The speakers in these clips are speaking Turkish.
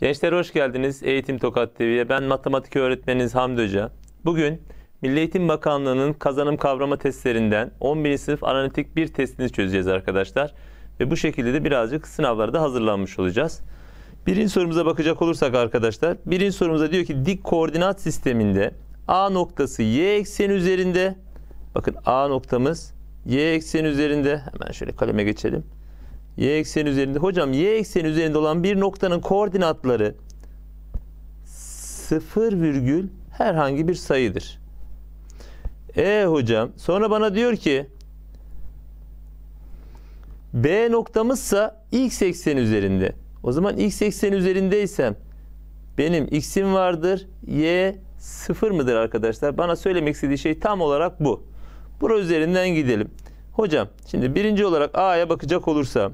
Gençler hoş geldiniz Eğitim Tokat TV'ye. Ben matematik öğretmeniniz Hamdi Hoca. Bugün Milli Eğitim Bakanlığı'nın kazanım kavrama testlerinden 11. sınıf analitik bir testini çözeceğiz arkadaşlar. Ve bu şekilde de birazcık sınavlarda hazırlanmış olacağız. Birinci sorumuza bakacak olursak arkadaşlar. Birinci sorumuza diyor ki dik koordinat sisteminde A noktası y ekseni üzerinde. Bakın A noktamız y ekseni üzerinde. Hemen şöyle kaleme geçelim y ekseni üzerinde. Hocam y ekseni üzerinde olan bir noktanın koordinatları 0 virgül herhangi bir sayıdır. E hocam sonra bana diyor ki B noktamızsa x ekseni üzerinde. O zaman x ekseni üzerindeysem benim x'im vardır. Y sıfır mıdır arkadaşlar? Bana söylemek istediği şey tam olarak bu. Bura üzerinden gidelim. Hocam şimdi birinci olarak A'ya bakacak olursam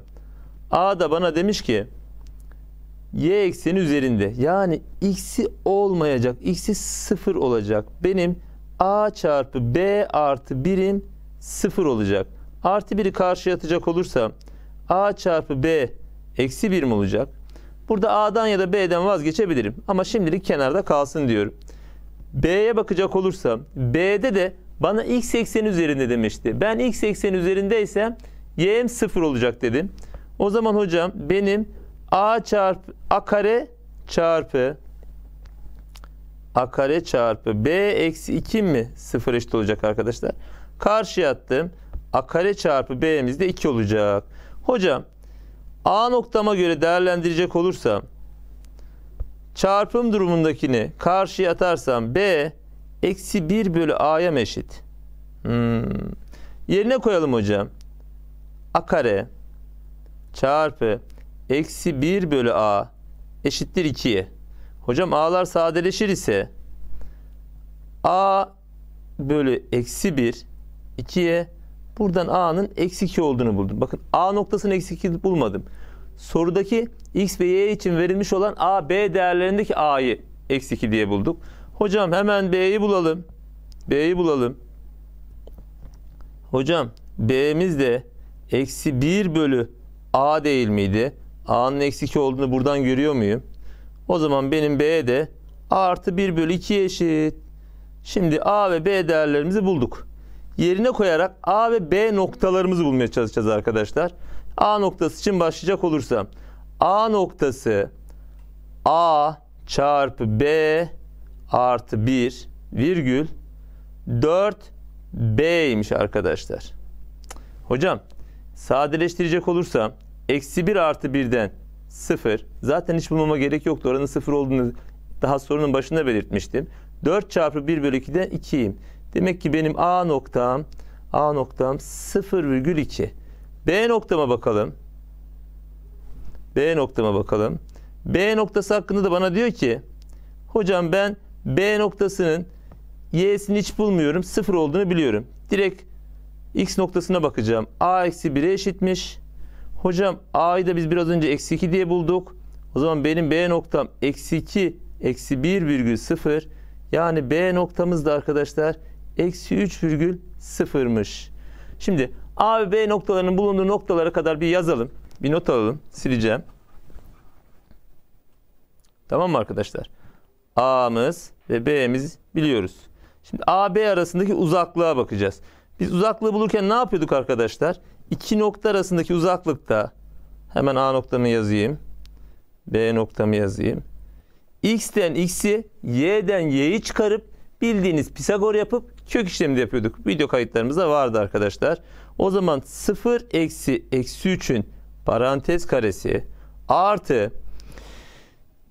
A da bana demiş ki y ekseni üzerinde yani x'i olmayacak x'i sıfır olacak benim a çarpı b artı birim sıfır olacak artı biri karşıya atacak olursa a çarpı b eksi birim olacak burada a'dan ya da b'den vazgeçebilirim ama şimdilik kenarda kalsın diyorum b'ye bakacak olursa b'de de bana x ekseni üzerinde demişti ben x ekseni üzerindeysem y'm sıfır olacak dedim o zaman hocam benim a çarpı a kare çarpı a kare çarpı b eksi 2 mi sıfır eşit olacak arkadaşlar. Karşıya attım. a kare çarpı b'miz de 2 olacak. Hocam a noktama göre değerlendirecek olursam çarpım durumundakini karşıya atarsam b eksi 1 bölü a'ya eşit? Hmm. Yerine koyalım hocam. a kare çarpı eksi 1 bölü a eşittir 2. Hocam a'lar sadeleşir ise a bölü eksi 1 2'ye buradan a'nın eksi 2 olduğunu buldum. Bakın a noktasını eksi 2 bulmadım. Sorudaki x ve y için verilmiş olan a, b değerlerindeki a'yı eksi 2 diye bulduk. Hocam hemen b'yi bulalım. b'yi bulalım. Hocam b'miz de eksi 1 bölü A değil miydi? A'nın eksik olduğunu buradan görüyor muyum? O zaman benim B de A artı 1 bölü 2 eşit. Şimdi A ve B değerlerimizi bulduk. Yerine koyarak A ve B noktalarımızı bulmaya çalışacağız arkadaşlar. A noktası için başlayacak olursam. A noktası A çarpı B artı 1 virgül 4 B'ymiş arkadaşlar. Hocam sadeleştirecek olursam Eksi 1 artı 1'den 0. Zaten hiç bulmama gerek yoktu. Oranın 0 olduğunu daha sorunun başında belirtmiştim. 4 çarpı 1 bölü 2'den 2'yim. Demek ki benim A noktam A noktam 0,2. B noktama bakalım. B noktama bakalım. B noktası hakkında da bana diyor ki hocam ben B noktasının y'sini hiç bulmuyorum. 0 olduğunu biliyorum. Direkt x noktasına bakacağım. A eksi 1'e eşitmiş. Hocam A'yı da biz biraz önce eksi 2 diye bulduk. O zaman benim B noktam eksi 2 eksi 1 virgül 0. Yani B noktamız da arkadaşlar eksi 3 virgül 0'mış. Şimdi A ve B noktalarının bulunduğu noktalara kadar bir yazalım. Bir not alalım. Sileceğim. Tamam mı arkadaşlar? A'mız ve B'miz biliyoruz. Şimdi A B arasındaki uzaklığa bakacağız. Biz uzaklığı bulurken ne yapıyorduk arkadaşlar? iki nokta arasındaki uzaklıkta hemen A noktamı yazayım. B noktamı yazayım. X'ten X'i, Y'den Y'yi çıkarıp bildiğiniz Pisagor yapıp kök işlemini yapıyorduk. Video kayıtlarımızda vardı arkadaşlar. O zaman 0 eksi eksi 3'ün parantez karesi artı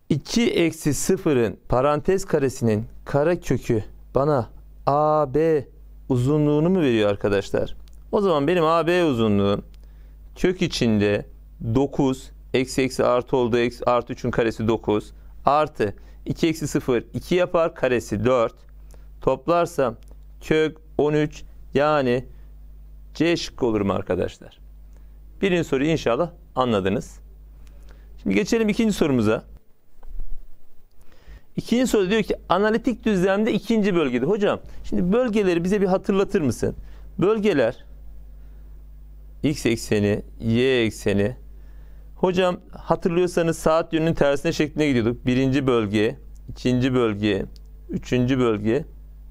2 eksi 0'ın parantez karesinin kara kökü bana AB uzunluğunu mu veriyor arkadaşlar? O zaman benim AB uzunluğu kök içinde 9 eksi eksi artı olduğu eksi, artı 3'ün karesi 9 artı 2 eksi 0 2 yapar karesi 4 toplarsam kök 13 yani C şıkkı olur arkadaşlar? Birinci soruyu inşallah anladınız. Şimdi geçelim ikinci sorumuza. İkinci soru diyor ki analitik düzlemde ikinci bölgede. Hocam şimdi bölgeleri bize bir hatırlatır mısın? Bölgeler x ekseni, y ekseni. Hocam hatırlıyorsanız saat yönünün tersine şeklinde gidiyorduk. Birinci bölge, ikinci bölge, üçüncü bölge,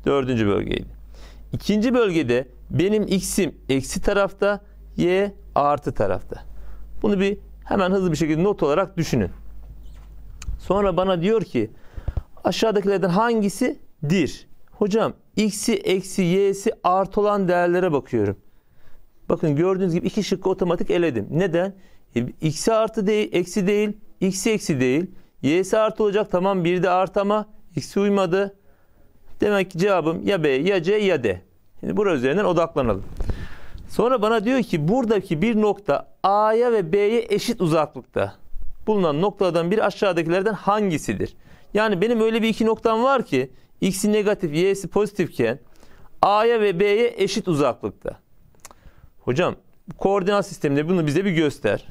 dördüncü bölgeydi. İkinci bölgede benim x'im eksi tarafta, y artı tarafta. Bunu bir hemen hızlı bir şekilde not olarak düşünün. Sonra bana diyor ki aşağıdakilerden hangisi dir? Hocam x'i eksi y'si artı olan değerlere bakıyorum. Bakın gördüğünüz gibi iki şıkkı otomatik eledim. Neden? E, x'i artı değil, eksi değil, x'i eksi değil. Y'si artı olacak. Tamam bir de artı ama x'i uymadı. Demek ki cevabım ya B ya C ya D. Şimdi burası üzerinden odaklanalım. Sonra bana diyor ki buradaki bir nokta A'ya ve B'ye eşit uzaklıkta bulunan noktalardan bir aşağıdakilerden hangisidir? Yani benim öyle bir iki noktam var ki x'i negatif, y'si pozitifken A'ya ve B'ye eşit uzaklıkta. Hocam koordinat sisteminde bunu bize bir göster.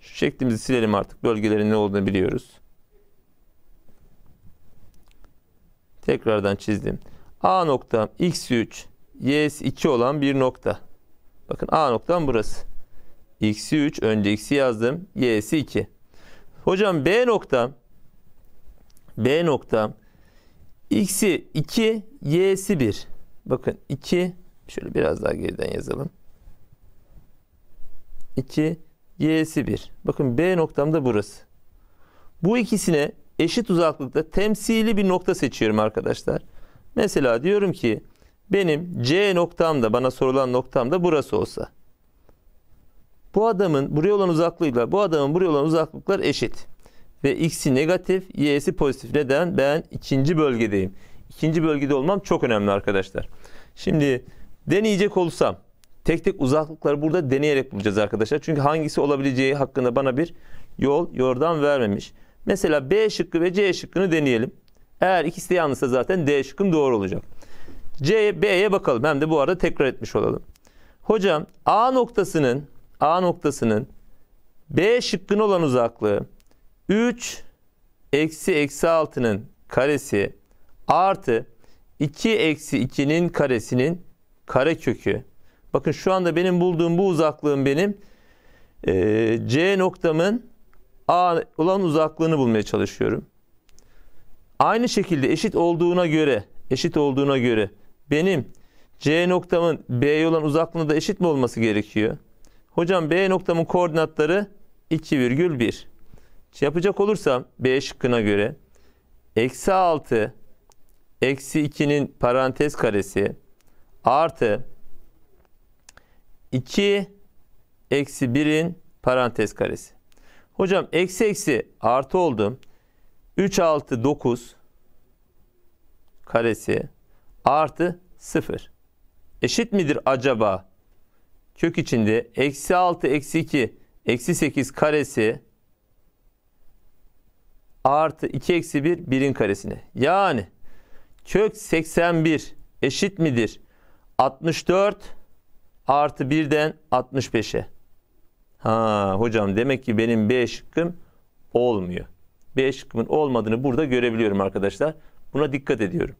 Şu şeklimizi silelim artık. Bölgelerin ne olduğunu biliyoruz. Tekrardan çizdim. A noktam x3, y2 olan bir nokta. Bakın A noktam burası. x 3, önce x'i yazdım. y 2. Hocam B noktam B noktam x'i 2, y'si 1. Bakın 2 şöyle biraz daha geriden yazalım. 2, y'si 1. Bakın B noktam da burası. Bu ikisine eşit uzaklıkta temsili bir nokta seçiyorum arkadaşlar. Mesela diyorum ki benim C noktam da bana sorulan noktam da burası olsa. Bu adamın buraya olan uzaklığıyla bu adamın buraya olan uzaklıklar eşit. Ve x'i negatif, y'si pozitif. Neden? Ben ikinci bölgedeyim. İkinci bölgede olmam çok önemli arkadaşlar. Şimdi deneyecek olsam Tek tek uzaklıkları burada deneyerek bulacağız arkadaşlar. Çünkü hangisi olabileceği hakkında bana bir yol, yordan vermemiş. Mesela B şıkkı ve C şıkkını deneyelim. Eğer ikisi de yanlışsa zaten D şıkkın doğru olacak. C, B'ye bakalım. Hem de bu arada tekrar etmiş olalım. Hocam A noktasının A noktasının B şıkkına olan uzaklığı 3 eksi eksi 6'nın karesi artı 2 eksi 2'nin karesinin kare kökü Bakın şu anda benim bulduğum bu uzaklığım benim ee, C noktamın A olan uzaklığını bulmaya çalışıyorum. Aynı şekilde eşit olduğuna göre eşit olduğuna göre benim C noktamın B olan uzaklığına da eşit mi olması gerekiyor? Hocam B noktamın koordinatları 2,1. Yapacak olursam B şıkkına göre eksi 6 eksi 2'nin parantez karesi artı 2 eksi 1'in parantez karesi. Hocam eksi eksi artı oldum. 3 6 9 karesi artı 0. Eşit midir acaba? Kök içinde eksi 6 eksi 2 eksi 8 karesi artı 2 eksi 1 1'in karesine. Yani kök 81 eşit midir? 64 artı 1'den 65'e. Ha hocam demek ki benim B şıkkım olmuyor. B şıkkımın olmadığını burada görebiliyorum arkadaşlar. Buna dikkat ediyorum.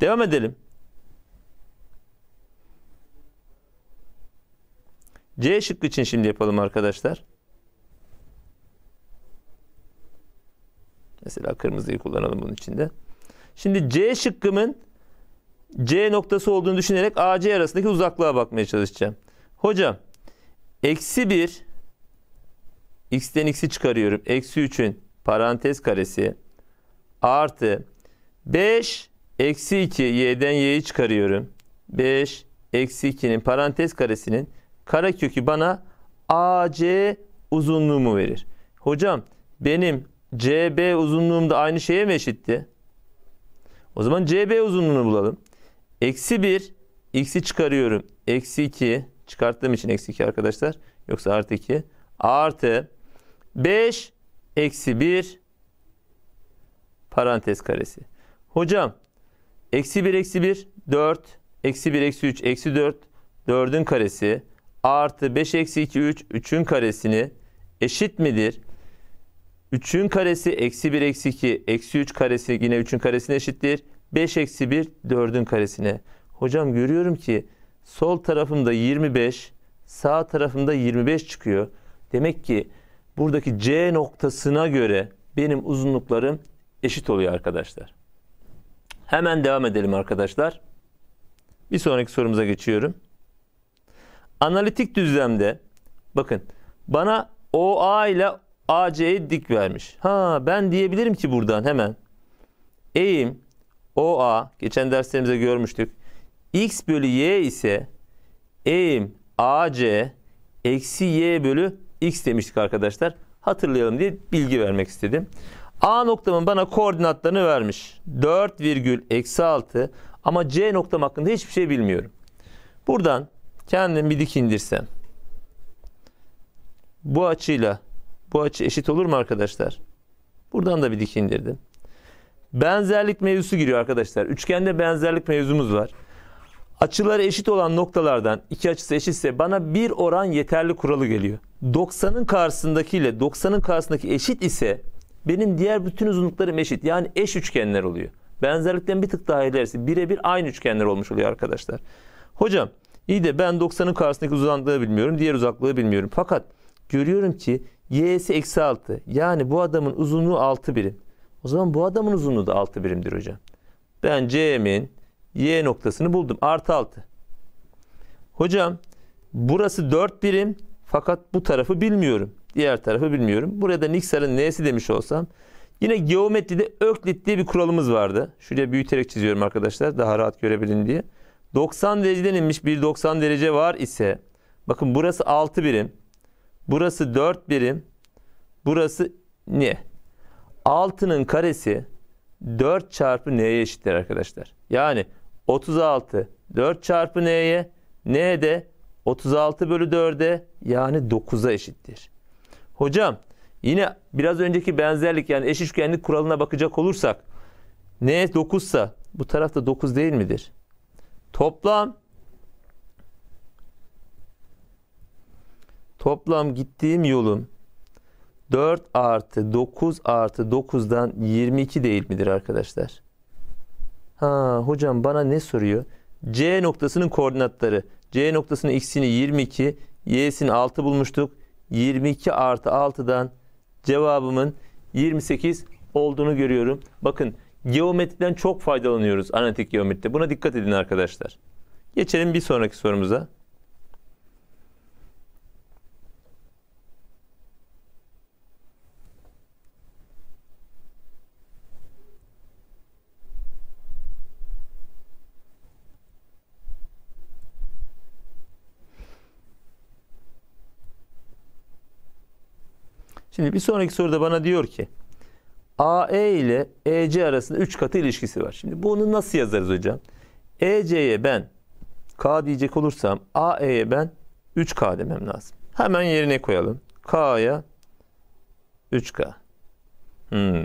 Devam edelim. C şıkkı için şimdi yapalım arkadaşlar. Mesela kırmızıyı kullanalım bunun içinde. Şimdi C şıkkımın C noktası olduğunu düşünerek AC arasındaki uzaklığa bakmaya çalışacağım. Hocam eksi 1 x'ten x'i çıkarıyorum. Eksi 3'ün parantez karesi artı 5 eksi 2 y'den y'yi çıkarıyorum. 5 eksi 2'nin parantez karesinin karekökü bana AC uzunluğumu verir. Hocam benim CB uzunluğum da aynı şeye mi eşitti? O zaman CB uzunluğunu bulalım. Eksi 1. X'i çıkarıyorum. Eksi 2. Çıkarttığım için eksi 2 arkadaşlar. Yoksa artı 2. Artı 5. Eksi 1. Parantez karesi. Hocam. Eksi 1 eksi 1. 4. Eksi 1 eksi 3. Eksi 4. 4'ün karesi. Artı 5 eksi 2 3. 3'ün karesini eşit midir? 3'ün karesi eksi 1 eksi 2. Eksi 3 karesi yine 3'ün karesine eşittir. 5 eksi 1 4'ün karesine. Hocam görüyorum ki sol tarafımda 25 sağ tarafımda 25 çıkıyor. Demek ki buradaki C noktasına göre benim uzunluklarım eşit oluyor arkadaşlar. Hemen devam edelim arkadaşlar. Bir sonraki sorumuza geçiyorum. Analitik düzlemde bakın bana OA ile AC'yi dik vermiş. Ha ben diyebilirim ki buradan hemen eğim OA geçen derslerimizde görmüştük. X bölü Y ise eğim AC eksi Y bölü X demiştik arkadaşlar. Hatırlayalım diye bilgi vermek istedim. A noktamın bana koordinatlarını vermiş. 4 virgül eksi 6 ama C noktam hakkında hiçbir şey bilmiyorum. Buradan kendim bir dik indirsem. Bu açıyla bu açı eşit olur mu arkadaşlar? Buradan da bir dik indirdim. Benzerlik mevzusu giriyor arkadaşlar. Üçgende benzerlik mevzumuz var. Açıları eşit olan noktalardan iki açısı eşitse bana bir oran yeterli kuralı geliyor. 90'ın karşısındaki ile 90'ın karşısındaki eşit ise benim diğer bütün uzunluklarım eşit. Yani eş üçgenler oluyor. Benzerlikten bir tık daha ilerisi birebir aynı üçgenler olmuş oluyor arkadaşlar. Hocam iyi de ben 90'ın karşısındaki uzaklığı bilmiyorum. Diğer uzaklığı bilmiyorum. Fakat görüyorum ki y'si eksi 6. Yani bu adamın uzunluğu 6 birim. O zaman bu adamın uzunluğu da 6 birimdir hocam. Ben C'min Y noktasını buldum. Artı 6. Hocam burası 4 birim fakat bu tarafı bilmiyorum. Diğer tarafı bilmiyorum. Buraya da Nixar'ın N'si demiş olsam. Yine geometride öklit diye bir kuralımız vardı. Şuraya büyüterek çiziyorum arkadaşlar daha rahat görebilin diye. 90 dereceden inmiş bir 90 derece var ise bakın burası 6 birim. Burası 4 birim. Burası ne? 6'nın karesi 4 çarpı n'ye eşittir arkadaşlar. Yani 36 4 çarpı n'ye n de 36 bölü 4'e yani 9'a eşittir. Hocam yine biraz önceki benzerlik yani eş üçgenlik kuralına bakacak olursak n 9 sa bu tarafta 9 değil midir? Toplam toplam gittiğim yolun 4 artı 9 artı 9'dan 22 değil midir arkadaşlar? Ha hocam bana ne soruyor? C noktasının koordinatları. C noktasının x'ini 22, y'sini 6 bulmuştuk. 22 artı 6'dan cevabımın 28 olduğunu görüyorum. Bakın geometriden çok faydalanıyoruz analitik geometride. Buna dikkat edin arkadaşlar. Geçelim bir sonraki sorumuza. Şimdi bir sonraki soruda bana diyor ki AE ile EC arasında 3 katı ilişkisi var. Şimdi bunu nasıl yazarız hocam? EC'ye ben K diyecek olursam AE'ye ben 3K demem lazım. Hemen yerine koyalım. K'ya 3K. Hmm.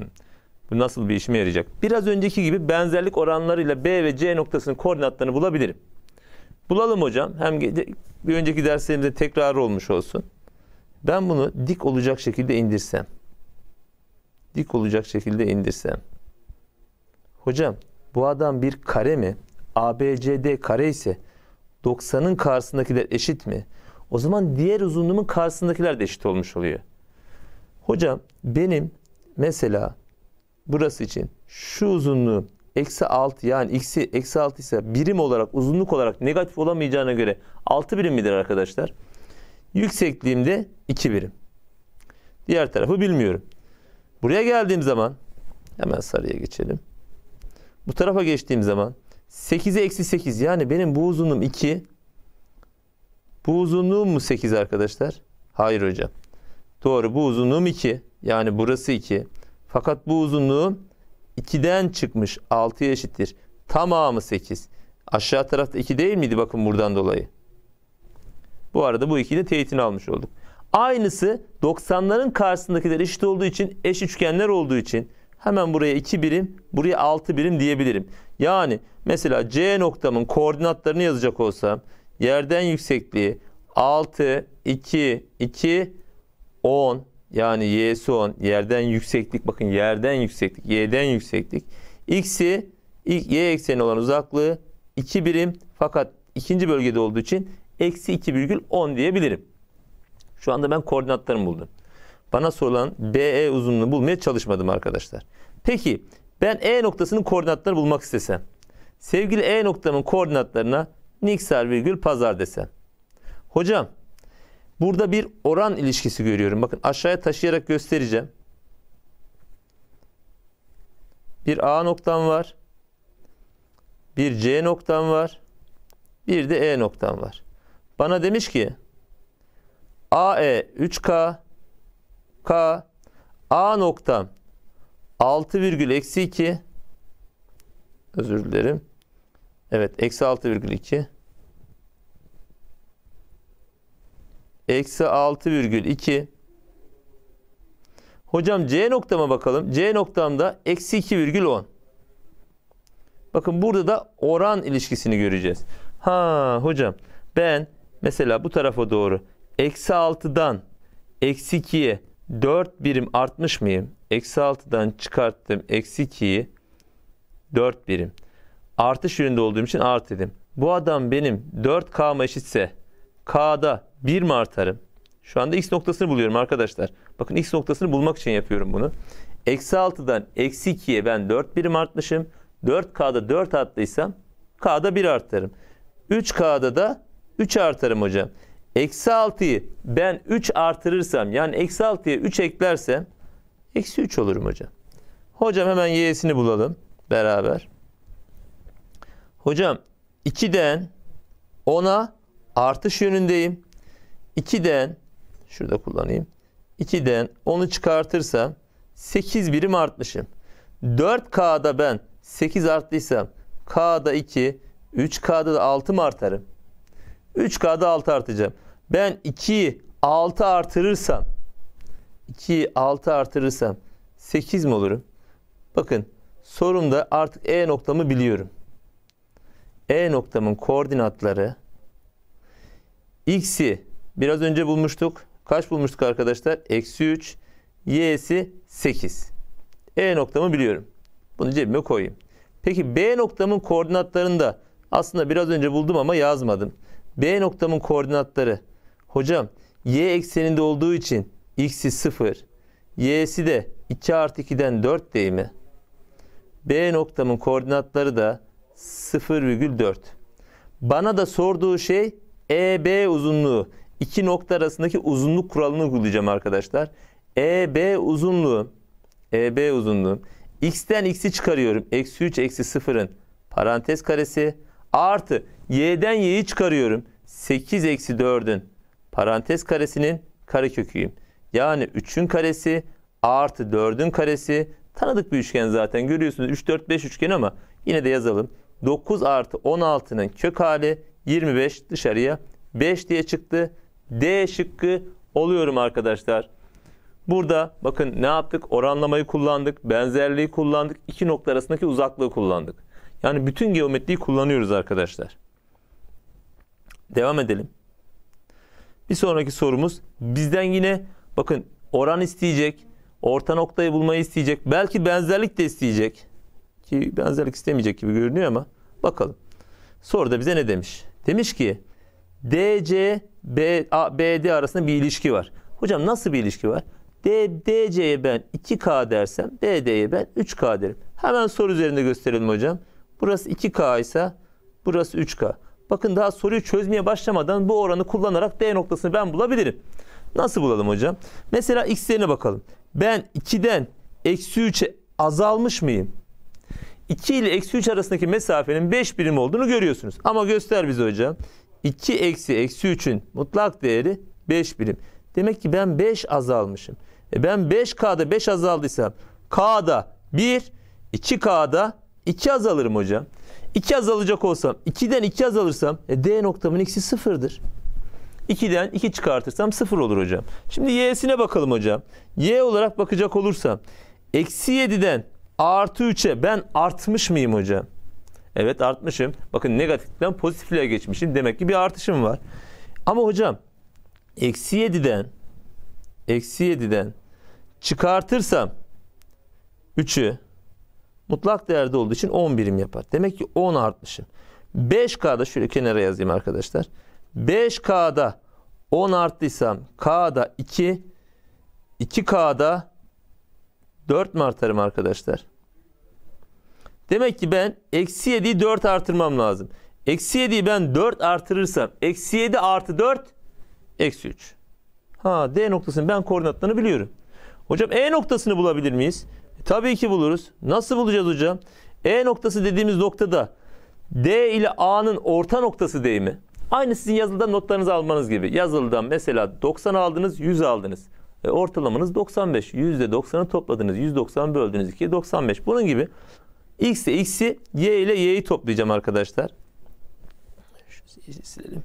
Bu nasıl bir işime yarayacak? Biraz önceki gibi benzerlik oranlarıyla B ve C noktasının koordinatlarını bulabilirim. Bulalım hocam. Hem bir önceki derslerimizde tekrar olmuş olsun. Ben bunu dik olacak şekilde indirsem. Dik olacak şekilde indirsem. Hocam bu adam bir kare mi? ABCD kare ise 90'ın karşısındakiler eşit mi? O zaman diğer uzunluğumun karşısındakiler de eşit olmuş oluyor. Hocam benim mesela burası için şu uzunluğu eksi 6 yani x'i eksi 6 ise birim olarak uzunluk olarak negatif olamayacağına göre 6 birim midir arkadaşlar? Yüksekliğimde 2 birim. Diğer tarafı bilmiyorum. Buraya geldiğim zaman hemen sarıya geçelim. Bu tarafa geçtiğim zaman 8'e eksi 8 yani benim bu uzunluğum 2. Bu uzunluğum mu 8 arkadaşlar? Hayır hocam. Doğru bu uzunluğum 2. Yani burası 2. Fakat bu uzunluğum 2'den çıkmış 6'ya eşittir. Tamamı 8. Aşağı tarafta 2 değil miydi bakın buradan dolayı? Bu arada bu ikili teyitini almış olduk. Aynısı 90'ların karşısındakiler eşit olduğu için eş üçgenler olduğu için hemen buraya 2 birim buraya 6 birim diyebilirim. Yani mesela C noktamın koordinatlarını yazacak olsam yerden yüksekliği 6, 2, 2, 10 yani y'si 10 yerden yükseklik bakın yerden yükseklik y'den yükseklik x'i y ekseni olan uzaklığı 2 birim fakat ikinci bölgede olduğu için eksi 2,10 diyebilirim. Şu anda ben koordinatlarımı buldum. Bana sorulan BE uzunluğunu bulmaya çalışmadım arkadaşlar. Peki ben E noktasının koordinatlarını bulmak istesem. Sevgili E noktamın koordinatlarına niksel virgül pazar desem. Hocam burada bir oran ilişkisi görüyorum. Bakın aşağıya taşıyarak göstereceğim. Bir A noktam var. Bir C noktam var. Bir de E noktam var. Bana demiş ki AE 3K K A nokta 6 virgül eksi 2 özür dilerim. Evet eksi 6 virgül 2 eksi 6 virgül 2 Hocam C noktama bakalım. C noktamda eksi 2 virgül 10. Bakın burada da oran ilişkisini göreceğiz. Ha hocam ben Mesela bu tarafa doğru eksi 6'dan eksi 2'ye 4 birim artmış mıyım? Eksi 6'dan çıkarttım eksi 2'yi 4 birim. Artış yönünde olduğum için art Bu adam benim 4 K'ma eşitse K'da 1 mi artarım? Şu anda x noktasını buluyorum arkadaşlar. Bakın x noktasını bulmak için yapıyorum bunu. Eksi 6'dan eksi 2'ye ben 4 birim artmışım. 4K'da 4 arttıysam K'da 1 artarım. 3K'da da 3 artarım hocam. Eksi 6'yı ben 3 artırırsam yani eksi 6'ya 3 eklersem eksi 3 olurum hocam. Hocam hemen y'sini bulalım beraber. Hocam 2'den 10'a artış yönündeyim. 2'den şurada kullanayım. 2'den 10'u çıkartırsam 8 birim artmışım. 4K'da ben 8 arttıysam K'da 2, 3K'da da 6 mı artarım? 3K'da 6 artacağım. Ben 2'yi 6 artırırsam 2'yi 6 artırırsam 8 mi olurum? Bakın sorumda artık E noktamı biliyorum. E noktamın koordinatları x'i biraz önce bulmuştuk. Kaç bulmuştuk arkadaşlar? Eksi 3. Y'si 8. E noktamı biliyorum. Bunu cebime koyayım. Peki B noktamın koordinatlarında aslında biraz önce buldum ama yazmadım. B noktamın koordinatları. Hocam y ekseninde olduğu için x'i 0, y'si de 2 artı 2'den 4 değil mi? B noktamın koordinatları da 0,4. Bana da sorduğu şey EB uzunluğu. İki nokta arasındaki uzunluk kuralını uygulayacağım arkadaşlar. EB uzunluğu EB uzunluğu x'ten x'i çıkarıyorum. Eksi 3 eksi 0'ın parantez karesi artı y'den y'yi çıkarıyorum. 8 eksi 4'ün parantez karesinin kareköküyüm. Yani 3'ün karesi artı 4'ün karesi tanıdık bir üçgen zaten görüyorsunuz 3 4 5 üçgen ama yine de yazalım. 9 artı 16'nın kök hali 25 dışarıya 5 diye çıktı. D şıkkı oluyorum arkadaşlar. Burada bakın ne yaptık? Oranlamayı kullandık, benzerliği kullandık, iki nokta arasındaki uzaklığı kullandık. Yani bütün geometriyi kullanıyoruz arkadaşlar. Devam edelim. Bir sonraki sorumuz bizden yine bakın oran isteyecek, orta noktayı bulmayı isteyecek, belki benzerlik de isteyecek. Ki benzerlik istemeyecek gibi görünüyor ama bakalım. Soruda bize ne demiş? Demiş ki DC B, A, BD arasında bir ilişki var. Hocam nasıl bir ilişki var? DC'ye ben 2K dersem BD'ye ben 3K derim. Hemen soru üzerinde gösterelim hocam. Burası 2K ise burası 3K. Bakın daha soruyu çözmeye başlamadan bu oranı kullanarak D noktasını ben bulabilirim. Nasıl bulalım hocam? Mesela x yerine bakalım. Ben 2'den eksi 3'e azalmış mıyım? 2 ile eksi 3 arasındaki mesafenin 5 birim olduğunu görüyorsunuz. Ama göster bize hocam. 2 eksi eksi 3'ün mutlak değeri 5 birim. Demek ki ben 5 azalmışım. E ben 5K'da 5 azaldıysam K'da 1, 2K'da 2 azalırım hocam. 2 azalacak olsam 2'den 2 azalırsam e, D noktamın x'i sıfırdır. 2'den 2 çıkartırsam 0 olur hocam. Şimdi y'sine bakalım hocam. Y olarak bakacak olursam eksi 7'den artı 3'e ben artmış mıyım hocam? Evet artmışım. Bakın negatiften pozitifliğe geçmişim. Demek ki bir artışım var. Ama hocam eksi 7'den eksi 7'den çıkartırsam 3'ü mutlak değerde olduğu için 10 birim yapar. Demek ki 10 artmışım. 5K'da şöyle kenara yazayım arkadaşlar. 5K'da 10 arttıysam K'da 2 2K'da 4 mi artarım arkadaşlar? Demek ki ben eksi 7'yi 4 artırmam lazım. Eksi 7'yi ben 4 artırırsam eksi 7 artı 4 eksi 3. Ha D noktasını ben koordinatlarını biliyorum. Hocam E noktasını bulabilir miyiz? Tabii ki buluruz. Nasıl bulacağız hocam? E noktası dediğimiz noktada D ile A'nın orta noktası değil mi? Aynı sizin yazılıdan notlarınızı almanız gibi. Yazılıdan mesela 90 aldınız, 100 aldınız. E, ortalamanız 95. %90'ı topladınız. 190 böldünüz 2'ye 95. Bunun gibi x ile x'i, y ile y'yi toplayacağım arkadaşlar. Şu silelim.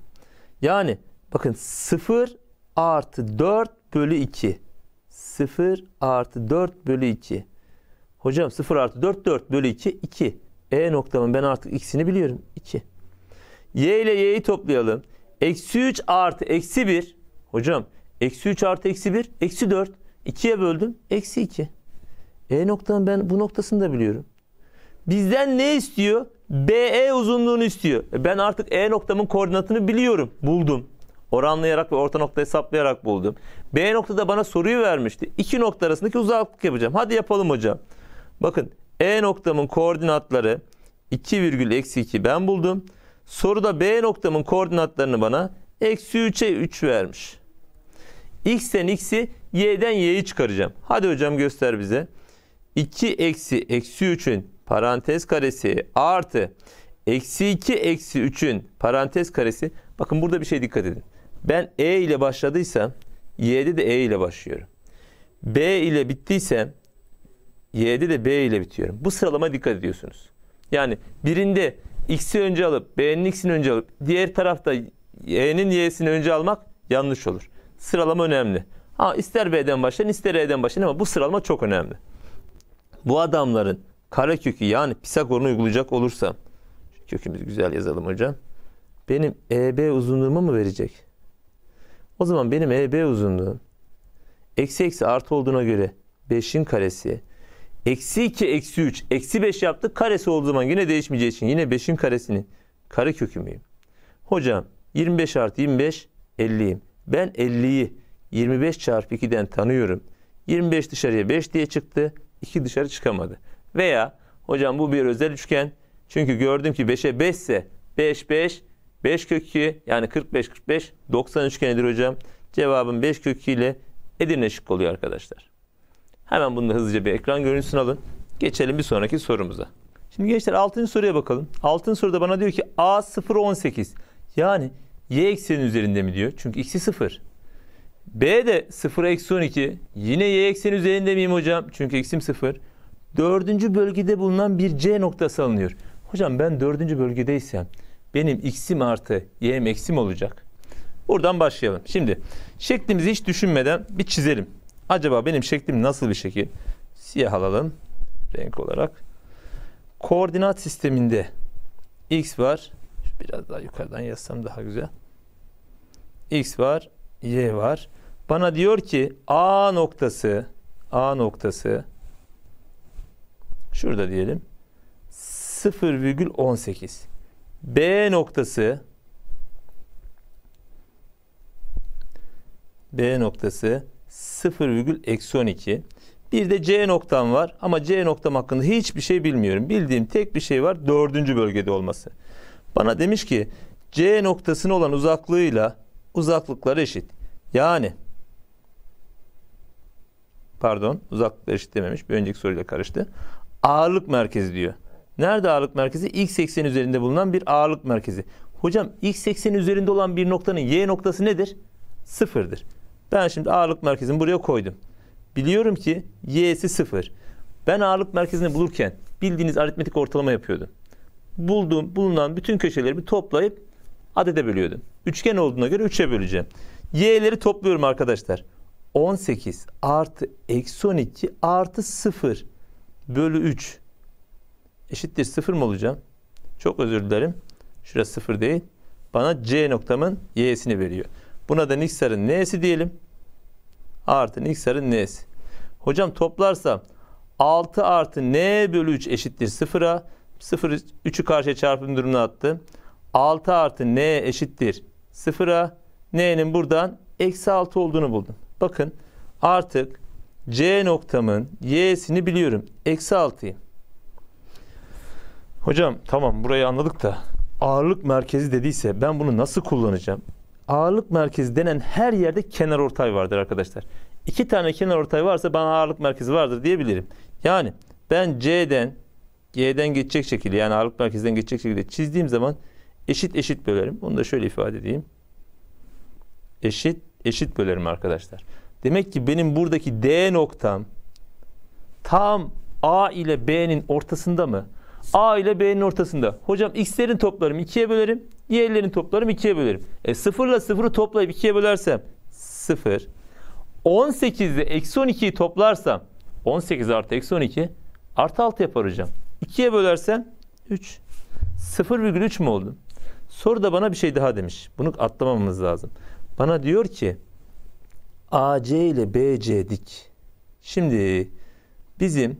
Yani bakın 0 artı 4 bölü 2. 0 artı 4 bölü 2. Hocam 0 artı 4 4 bölü 2 2. E noktamın ben artık x'ini biliyorum. 2. Y ile y'yi toplayalım. Eksi 3 artı eksi 1. Hocam eksi 3 artı eksi 1 eksi 4. 2'ye böldüm. Eksi 2. E noktamın ben bu noktasını da biliyorum. Bizden ne istiyor? BE uzunluğunu istiyor. E ben artık E noktamın koordinatını biliyorum. Buldum. Oranlayarak ve orta nokta hesaplayarak buldum. B noktada bana soruyu vermişti. İki nokta arasındaki uzaklık yapacağım. Hadi yapalım hocam. Bakın E noktamın koordinatları 2,-2 virgül eksi ben buldum. Soruda B noktamın koordinatlarını bana eksi 3'e 3 vermiş. X'ten X'i Y'den Y'yi çıkaracağım. Hadi hocam göster bize. 2 eksi eksi 3'ün parantez karesi artı eksi 2 eksi 3'ün parantez karesi. Bakın burada bir şey dikkat edin. Ben E ile başladıysam Y'de de E ile başlıyorum. B ile bittiysem Y'de de B ile bitiyorum. Bu sıralama dikkat ediyorsunuz. Yani birinde X'i önce alıp B'nin X'ini önce alıp diğer tarafta Y'nin Y'sini önce almak yanlış olur. Sıralama önemli. Ha, ister B'den başlayın ister E'den başlayın ama bu sıralama çok önemli. Bu adamların kare kökü yani Pisagor'unu uygulayacak olursam kökümüz güzel yazalım hocam. Benim EB uzunluğumu mu verecek? O zaman benim EB uzunluğum eksi eksi artı olduğuna göre 5'in karesi Eksi 2, eksi 3, eksi 5 yaptı. Karesi olduğu zaman yine değişmeyeceği için yine 5'in karesini kare kökü müyüm? Hocam 25 artı 25 50'yim. Ben 50'yi 25 çarpı 2'den tanıyorum. 25 dışarıya 5 diye çıktı. 2 dışarı çıkamadı. Veya hocam bu bir özel üçgen. Çünkü gördüm ki 5'e 5 ise 5 5 5 kökü yani 45 45 90 üçgenidir hocam. Cevabım 5 köküyle ile Edirne şık oluyor arkadaşlar. Hemen bunu hızlıca bir ekran görüntüsünü alın. Geçelim bir sonraki sorumuza. Şimdi gençler 6. soruya bakalım. 6. soruda bana diyor ki A 0 18. Yani y eksenin üzerinde mi diyor? Çünkü x'i 0. B de 0 eksi 12. Yine y eksenin üzerinde miyim hocam? Çünkü x'im 0. Dördüncü bölgede bulunan bir C noktası alınıyor. Hocam ben dördüncü bölgedeysem benim x'im artı y'm eksim olacak. Buradan başlayalım. Şimdi şeklimizi hiç düşünmeden bir çizelim. Acaba benim şeklim nasıl bir şekil? Siyah alalım renk olarak. Koordinat sisteminde x var. Biraz daha yukarıdan yazsam daha güzel. x var, y var. Bana diyor ki A noktası A noktası şurada diyelim 0,18 B noktası B noktası 0,12. Bir de C noktam var ama C noktam hakkında hiçbir şey bilmiyorum. Bildiğim tek bir şey var dördüncü bölgede olması. Bana demiş ki C noktasına olan uzaklığıyla uzaklıklar eşit. Yani pardon uzaklıklar eşit dememiş bir önceki soruyla karıştı. Ağırlık merkezi diyor. Nerede ağırlık merkezi? X eksen üzerinde bulunan bir ağırlık merkezi. Hocam x eksen üzerinde olan bir noktanın y noktası nedir? Sıfırdır. Ben şimdi ağırlık merkezini buraya koydum. Biliyorum ki y'si sıfır. Ben ağırlık merkezini bulurken bildiğiniz aritmetik ortalama yapıyordum. Bulduğum, bulunan bütün köşeleri bir toplayıp adede bölüyordum. Üçgen olduğuna göre 3'e böleceğim. Y'leri topluyorum arkadaşlar. 18 artı eksi 12 artı 0 bölü 3 eşittir 0 mı olacağım? Çok özür dilerim. Şurası 0 değil. Bana C noktamın y'sini veriyor. Buna da niksarın n'si diyelim. Artı niksarın n'si. Hocam toplarsam 6 artı n bölü 3 eşittir 0'a. 0 3'ü karşıya çarpım durumuna attı. 6 artı n eşittir 0'a. n'nin buradan eksi 6 olduğunu buldum. Bakın artık c noktamın y'sini biliyorum. Eksi 6'yı. Hocam tamam burayı anladık da ağırlık merkezi dediyse ben bunu nasıl kullanacağım? ağırlık merkezi denen her yerde kenar ortay vardır arkadaşlar. İki tane kenar ortay varsa bana ağırlık merkezi vardır diyebilirim. Yani ben C'den Y'den geçecek şekilde yani ağırlık merkezinden geçecek şekilde çizdiğim zaman eşit eşit bölerim. Bunu da şöyle ifade edeyim. Eşit eşit bölerim arkadaşlar. Demek ki benim buradaki D noktam tam A ile B'nin ortasında mı? A ile B'nin ortasında. Hocam x'lerin toplarım 2'ye bölerim. Diğerlerini toplarım ikiye bölerim. E 0 ile toplayıp ikiye bölersem sıfır. 18 ile eksi 12'yi toplarsam 18 artı eksi 12 artı 6 yapar hocam. 2'ye bölersem 3. 0,3 mü oldu? Soru da bana bir şey daha demiş. Bunu atlamamamız lazım. Bana diyor ki AC ile BC dik. Şimdi bizim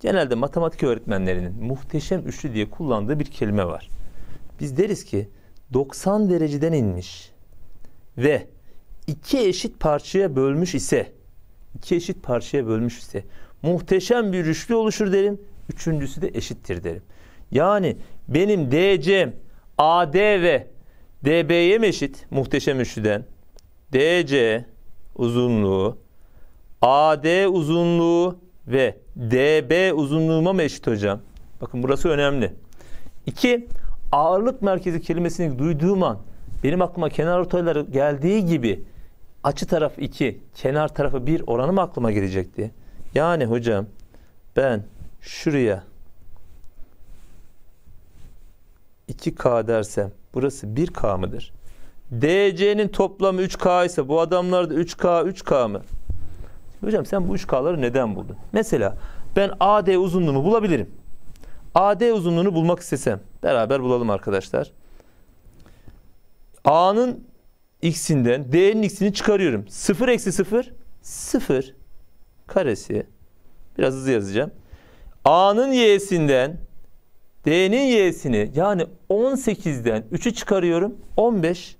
genelde matematik öğretmenlerinin muhteşem üçlü diye kullandığı bir kelime var. Biz deriz ki 90 dereceden inmiş ve iki eşit parçaya bölmüş ise iki eşit parçaya bölmüş ise muhteşem bir üçlü oluşur derim. Üçüncüsü de eşittir derim. Yani benim DC'm AD ve DB'ye mi eşit? Muhteşem üçlüden. DC uzunluğu AD uzunluğu ve DB uzunluğuma mı eşit hocam? Bakın burası önemli. 2 ağırlık merkezi kelimesini duyduğum an benim aklıma kenar ortayları geldiği gibi açı taraf 2, kenar tarafı 1 oranım aklıma gelecekti. Yani hocam ben şuraya 2K dersem burası 1K mıdır? DC'nin toplamı 3K ise bu adamlar da 3K 3K mı? Hocam sen bu 3K'ları neden buldun? Mesela ben AD uzunluğumu bulabilirim. AD uzunluğunu bulmak istesem beraber bulalım arkadaşlar. A'nın x'inden D'nin x'ini çıkarıyorum. 0 eksi 0 0 karesi biraz hızlı yazacağım. A'nın y'sinden D'nin y'sini yani 18'den 3'ü çıkarıyorum. 15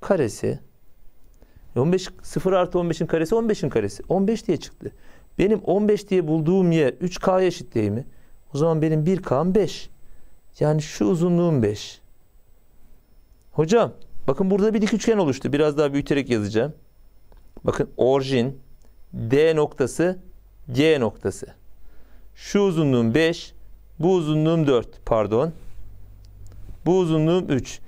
karesi 15 e 0 artı 15'in karesi 15'in karesi. 15 diye çıktı. Benim 15 diye bulduğum yer 3 k eşit değil mi? O zaman benim 1K'm 5. Yani şu uzunluğum 5. Hocam bakın burada bir dik üçgen oluştu. Biraz daha büyüterek yazacağım. Bakın orijin D noktası G noktası. Şu uzunluğum 5. Bu uzunluğum 4. Pardon. Bu uzunluğum 3.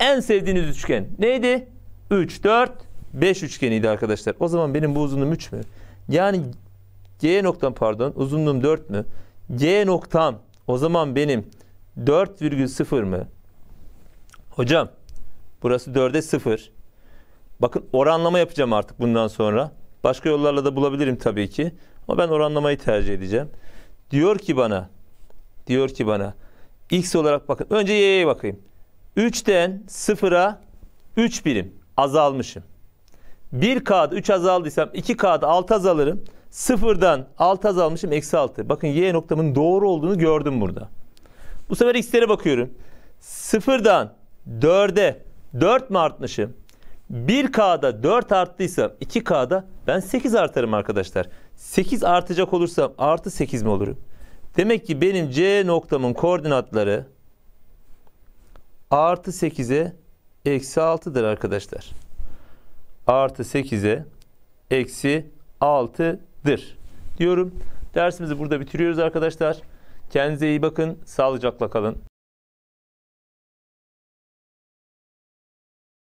En sevdiğiniz üçgen neydi? 3, 4, 5 üçgeniydi arkadaşlar. O zaman benim bu uzunluğum 3 mü? Yani G noktam pardon uzunluğum 4 mü? G noktam o zaman benim 4,0 mı? Hocam burası 4'e 0. Bakın oranlama yapacağım artık bundan sonra. Başka yollarla da bulabilirim tabii ki. Ama ben oranlamayı tercih edeceğim. Diyor ki bana diyor ki bana x olarak bakın. Önce y'ye bakayım. 3'ten 0'a 3 birim azalmışım. 1K'da 3 azaldıysam 2K'da 6 azalırım. Sıfırdan 6 azalmışım eksi 6. Bakın y noktamın doğru olduğunu gördüm burada. Bu sefer x'lere bakıyorum. Sıfırdan 4'e 4 mi artmışım? 1K'da 4 arttıysam 2K'da ben 8 artarım arkadaşlar. 8 artacak olursam artı 8 mi olurum? Demek ki benim C noktamın koordinatları artı 8'e eksi 6'dır arkadaşlar. Artı 8'e eksi 6 olacaktır diyorum. Dersimizi burada bitiriyoruz arkadaşlar. Kendinize iyi bakın. Sağlıcakla kalın.